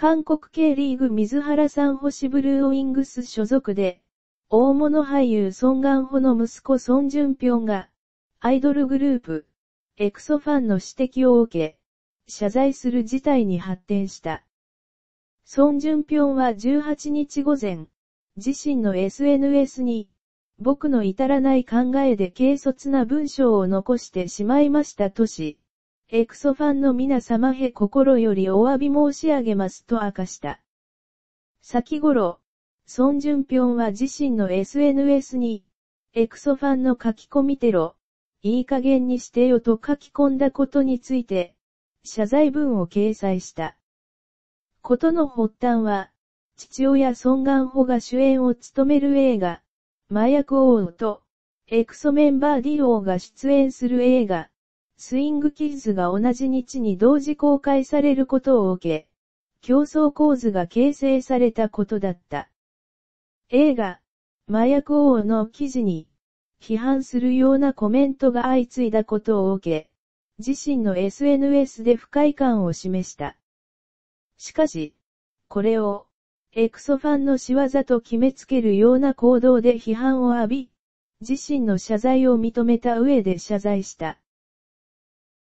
韓国系リーグ水原さん星ブルーウィングス所属で、大物俳優ソンガンホの息子ソンジュンピョンが、アイドルグループ、エクソファンの指摘を受け、謝罪する事態に発展した。ソンジュンピョンは18日午前、自身の SNS に、僕の至らない考えで軽率な文章を残してしまいましたとし、エクソファンの皆様へ心よりお詫び申し上げますと明かした。先頃、ソン・ジュンピョンは自身の SNS に、エクソファンの書き込みテロ、いい加減にしてよと書き込んだことについて、謝罪文を掲載した。ことの発端は、父親ソン・ガンホが主演を務める映画、麻薬王と、エクソメンバー D 王が出演する映画、スイングキッズが同じ日に同時公開されることを受け、競争構図が形成されたことだった。映画、麻薬王の記事に、批判するようなコメントが相次いだことを受け、自身の SNS で不快感を示した。しかし、これを、エクソファンの仕業と決めつけるような行動で批判を浴び、自身の謝罪を認めた上で謝罪した。